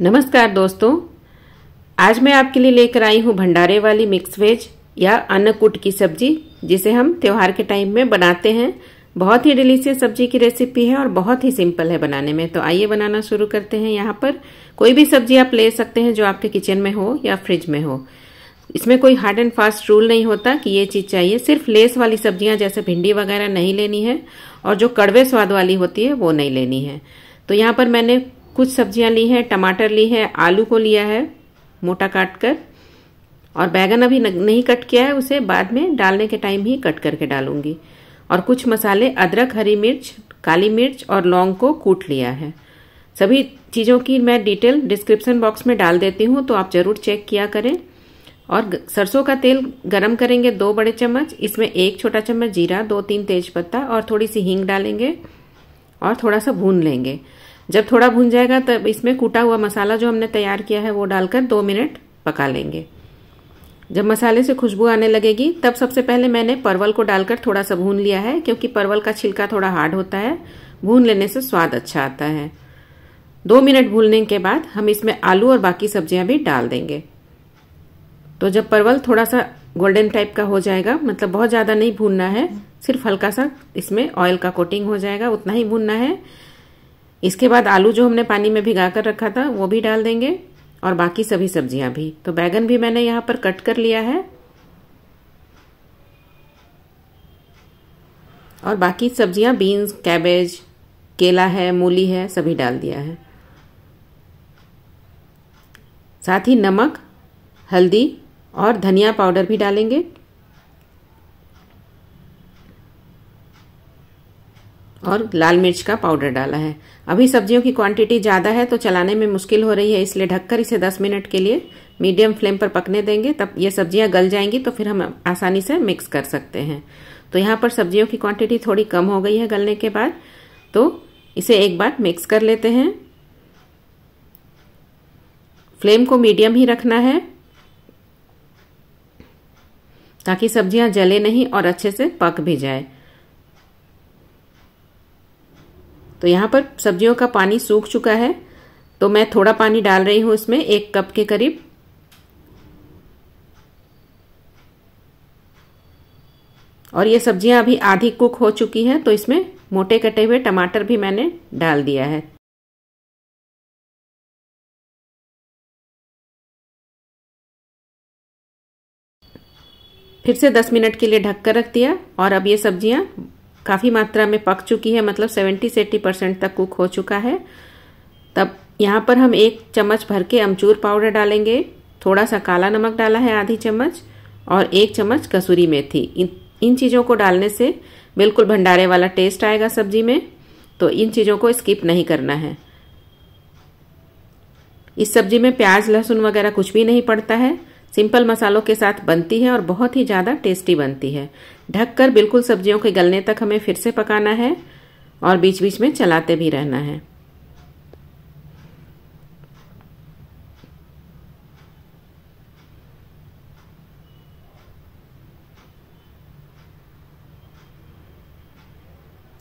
नमस्कार दोस्तों आज मैं आपके लिए लेकर आई हूँ भंडारे वाली मिक्स वेज या अन्नकूट की सब्जी जिसे हम त्यौहार के टाइम में बनाते हैं बहुत ही डिलीशियस सब्जी की रेसिपी है और बहुत ही सिंपल है बनाने में तो आइए बनाना शुरू करते हैं यहाँ पर कोई भी सब्जी आप ले सकते हैं जो आपके किचन में हो या फ्रिज में हो इसमें कोई हार्ड एंड फास्ट रूल नहीं होता कि ये चीज़ चाहिए सिर्फ लेस वाली सब्जियां जैसे भिंडी वगैरह नहीं लेनी है और जो कड़वे स्वाद वाली होती है वो नहीं लेनी है तो यहाँ पर मैंने कुछ सब्जियां ली हैं टमाटर ली है आलू को लिया है मोटा काट कर और बैगन अभी नहीं कट किया है उसे बाद में डालने के टाइम ही कट करके डालूंगी और कुछ मसाले अदरक हरी मिर्च काली मिर्च और लौंग को कूट लिया है सभी चीज़ों की मैं डिटेल डिस्क्रिप्शन बॉक्स में डाल देती हूँ तो आप ज़रूर चेक किया करें और सरसों का तेल गरम करेंगे दो बड़े चम्मच इसमें एक छोटा चम्मच जीरा दो तीन तेज पत्ता और थोड़ी सी हींग डालेंगे और थोड़ा सा भून लेंगे जब थोड़ा भून जाएगा तब इसमें कूटा हुआ मसाला जो हमने तैयार किया है वो डालकर दो मिनट पका लेंगे जब मसाले से खुशबू आने लगेगी तब सबसे पहले मैंने परवल को डालकर थोड़ा सा भून लिया है क्योंकि परवल का छिलका थोड़ा हार्ड होता है भून लेने से स्वाद अच्छा आता है दो मिनट भूनने के बाद हम इसमें आलू और बाकी सब्जियां भी डाल देंगे तो जब परवल थोड़ा सा गोल्डन टाइप का हो जाएगा मतलब बहुत ज़्यादा नहीं भूनना है सिर्फ हल्का सा इसमें ऑयल का कोटिंग हो जाएगा उतना ही भूनना है इसके बाद आलू जो हमने पानी में भिगा कर रखा था वो भी डाल देंगे और बाकी सभी सब्जियां भी तो बैगन भी मैंने यहाँ पर कट कर लिया है और बाकी सब्जियां बीन्स कैबेज केला है मूली है सभी डाल दिया है साथ ही नमक हल्दी और धनिया पाउडर भी डालेंगे और लाल मिर्च का पाउडर डाला है अभी सब्जियों की क्वांटिटी ज़्यादा है तो चलाने में मुश्किल हो रही है इसलिए ढककर इसे 10 मिनट के लिए मीडियम फ्लेम पर पकने देंगे तब ये सब्जियां गल जाएंगी तो फिर हम आसानी से मिक्स कर सकते हैं तो यहाँ पर सब्जियों की क्वांटिटी थोड़ी कम हो गई है गलने के बाद तो इसे एक बार मिक्स कर लेते हैं फ्लेम को मीडियम ही रखना है ताकि सब्जियां जले नहीं और अच्छे से पक भी जाए तो यहाँ पर सब्जियों का पानी सूख चुका है तो मैं थोड़ा पानी डाल रही हूँ इसमें एक कप के करीब और ये सब्जियां अभी आधी कुक हो चुकी हैं तो इसमें मोटे कटे हुए टमाटर भी मैंने डाल दिया है फिर से 10 मिनट के लिए ढककर रख दिया और अब ये सब्जियां काफ़ी मात्रा में पक चुकी है मतलब सेवेंटी से एट्टी परसेंट तक कुक हो चुका है तब यहाँ पर हम एक चम्मच भर के अमचूर पाउडर डालेंगे थोड़ा सा काला नमक डाला है आधी चम्मच और एक चम्मच कसूरी मेथी इन इन चीज़ों को डालने से बिल्कुल भंडारे वाला टेस्ट आएगा सब्जी में तो इन चीज़ों को स्किप नहीं करना है इस सब्जी में प्याज लहसुन वगैरह कुछ भी नहीं पड़ता है सिंपल मसालों के साथ बनती है और बहुत ही ज़्यादा टेस्टी बनती है ढककर बिल्कुल सब्जियों के गलने तक हमें फिर से पकाना है और बीच बीच में चलाते भी रहना है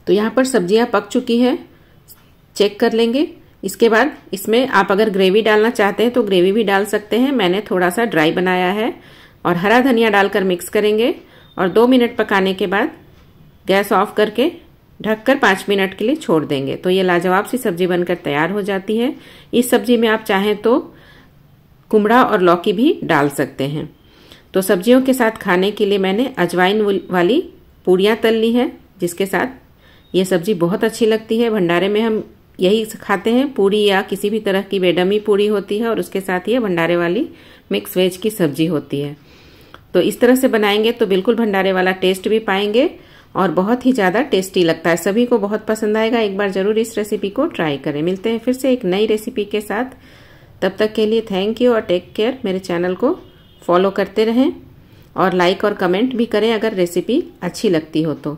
तो यहां पर सब्जियां पक चुकी है चेक कर लेंगे इसके बाद इसमें आप अगर ग्रेवी डालना चाहते हैं तो ग्रेवी भी डाल सकते हैं मैंने थोड़ा सा ड्राई बनाया है और हरा धनिया डालकर मिक्स करेंगे और दो मिनट पकाने के बाद गैस ऑफ करके ढककर पाँच मिनट के लिए छोड़ देंगे तो ये लाजवाब सी सब्जी बनकर तैयार हो जाती है इस सब्जी में आप चाहें तो कुमड़ा और लौकी भी डाल सकते हैं तो सब्जियों के साथ खाने के लिए मैंने अजवाइन वाली पूड़ियाँ तल ली हैं जिसके साथ ये सब्जी बहुत अच्छी लगती है भंडारे में हम यही खाते हैं पूरी या किसी भी तरह की बेडमी पूरी होती है और उसके साथ ये भंडारे वाली मिक्स वेज की सब्जी होती है तो इस तरह से बनाएंगे तो बिल्कुल भंडारे वाला टेस्ट भी पाएंगे और बहुत ही ज़्यादा टेस्टी लगता है सभी को बहुत पसंद आएगा एक बार ज़रूर इस रेसिपी को ट्राई करें मिलते हैं फिर से एक नई रेसिपी के साथ तब तक के लिए थैंक यू और टेक केयर मेरे चैनल को फॉलो करते रहें और लाइक और कमेंट भी करें अगर रेसिपी अच्छी लगती हो तो